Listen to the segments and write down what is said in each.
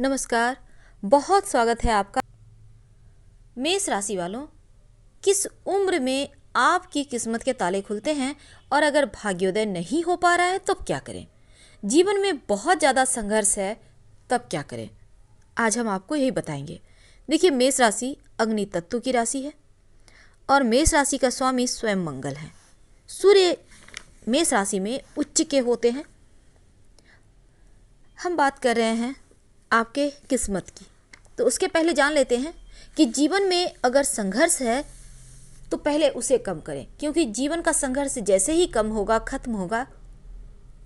नमस्कार बहुत स्वागत है आपका मेष राशि वालों किस उम्र में आपकी किस्मत के ताले खुलते हैं और अगर भाग्योदय नहीं हो पा रहा है तब क्या करें जीवन में बहुत ज़्यादा संघर्ष है तब क्या करें आज हम आपको यही बताएंगे देखिए मेष राशि अग्नि तत्व की राशि है और मेष राशि का स्वामी स्वयं मंगल है सूर्य मेष राशि में उच्च के होते हैं हम बात कर रहे हैं आपके किस्मत की तो उसके पहले जान लेते हैं कि जीवन में अगर संघर्ष है तो पहले उसे कम करें क्योंकि जीवन का संघर्ष जैसे ही कम होगा खत्म होगा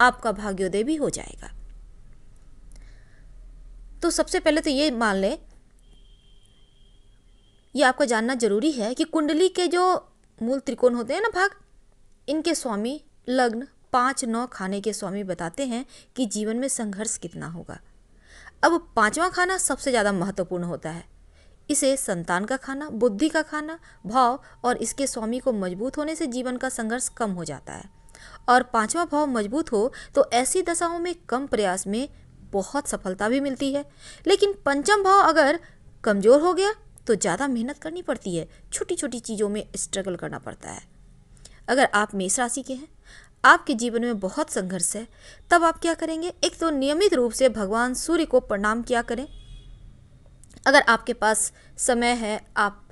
आपका भाग्योदय भी हो जाएगा तो सबसे पहले तो ये मान लें ये आपको जानना जरूरी है कि कुंडली के जो मूल त्रिकोण होते हैं ना भाग इनके स्वामी लग्न पाँच नौ खाने के स्वामी बताते हैं कि जीवन में संघर्ष कितना होगा अब पांचवा खाना सबसे ज़्यादा महत्वपूर्ण होता है इसे संतान का खाना बुद्धि का खाना भाव और इसके स्वामी को मजबूत होने से जीवन का संघर्ष कम हो जाता है और पांचवा भाव मजबूत हो तो ऐसी दशाओं में कम प्रयास में बहुत सफलता भी मिलती है लेकिन पंचम भाव अगर कमज़ोर हो गया तो ज़्यादा मेहनत करनी पड़ती है छोटी छोटी चीज़ों में स्ट्रगल करना पड़ता है अगर आप मेष राशि के हैं आपके जीवन में बहुत संघर्ष है तब आप क्या करेंगे एक तो नियमित रूप से भगवान सूर्य को प्रणाम किया करें अगर आपके पास समय है आप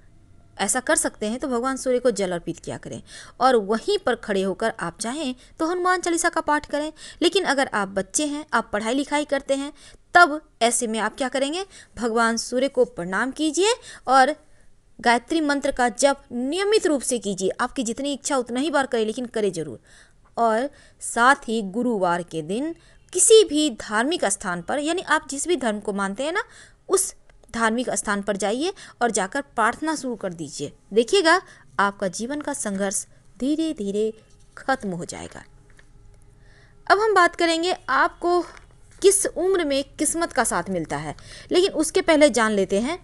ऐसा कर सकते हैं तो भगवान सूर्य को जल अर्पित किया करें और वहीं पर खड़े होकर आप चाहें तो हनुमान चालीसा का पाठ करें लेकिन अगर आप बच्चे हैं आप पढ़ाई लिखाई करते हैं तब ऐसे में आप क्या करेंगे भगवान सूर्य को प्रणाम कीजिए और गायत्री मंत्र का जप नियमित रूप से कीजिए आपकी जितनी इच्छा उतना ही बार करें लेकिन करें जरूर और साथ ही गुरुवार के दिन किसी भी धार्मिक स्थान पर यानी आप जिस भी धर्म को मानते हैं ना उस धार्मिक स्थान पर जाइए और जाकर प्रार्थना शुरू कर दीजिए देखिएगा आपका जीवन का संघर्ष धीरे धीरे खत्म हो जाएगा अब हम बात करेंगे आपको किस उम्र में किस्मत का साथ मिलता है लेकिन उसके पहले जान लेते हैं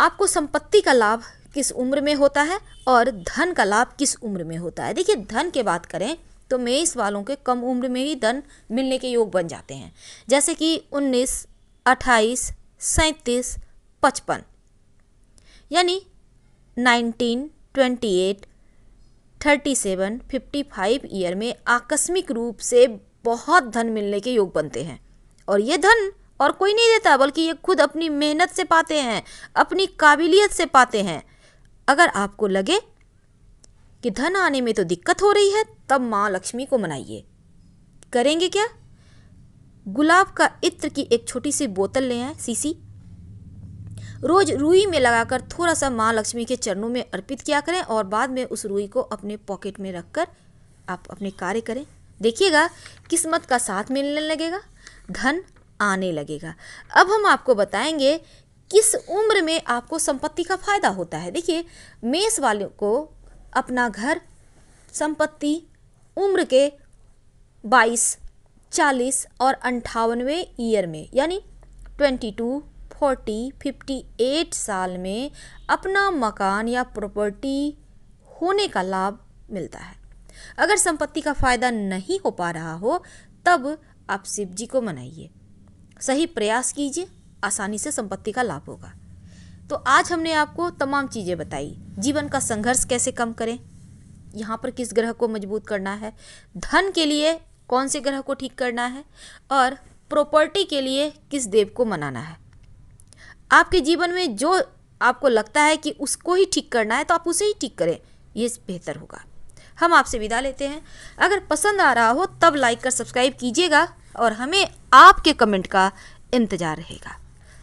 आपको संपत्ति का लाभ किस उम्र में होता है और धन का लाभ किस उम्र में होता है देखिए धन के बात करें तो मेष वालों के कम उम्र में ही धन मिलने के योग बन जाते हैं जैसे कि उन्नीस अट्ठाईस सैंतीस पचपन यानी nineteen twenty eight thirty seven fifty five year में आकस्मिक रूप से बहुत धन मिलने के योग बनते हैं और ये धन और कोई नहीं देता बल्कि ये खुद अपनी मेहनत से पाते हैं अपनी काबिलियत से पाते हैं अगर आपको लगे कि धन आने में तो दिक्कत हो रही है तब माँ लक्ष्मी को मनाइए करेंगे क्या गुलाब का इत्र की एक छोटी सी बोतल ले आए सीसी रोज रुई में लगाकर थोड़ा सा माँ लक्ष्मी के चरणों में अर्पित किया करें और बाद में उस रुई को अपने पॉकेट में रखकर आप अपने कार्य करें देखिएगा किस्मत का साथ मिलने लगेगा धन आने लगेगा अब हम आपको बताएंगे किस उम्र में आपको संपत्ति का फायदा होता है देखिए मेष वालों को अपना घर संपत्ति उम्र के 22, 40 और अंठावनवे ईयर में यानी 22, 40, 58 साल में अपना मकान या प्रॉपर्टी होने का लाभ मिलता है अगर संपत्ति का फायदा नहीं हो पा रहा हो तब आप शिव जी को मनाइए सही प्रयास कीजिए आसानी से संपत्ति का लाभ होगा तो आज हमने आपको तमाम चीज़ें बताई जीवन का संघर्ष कैसे कम करें यहाँ पर किस ग्रह को मजबूत करना है धन के लिए कौन से ग्रह को ठीक करना है और प्रॉपर्टी के लिए किस देव को मनाना है आपके जीवन में जो आपको लगता है कि उसको ही ठीक करना है तो आप उसे ही ठीक करें ये बेहतर होगा हम आपसे विदा लेते हैं अगर पसंद आ रहा हो तब लाइक कर सब्सक्राइब कीजिएगा और हमें आपके कमेंट का इंतज़ार रहेगा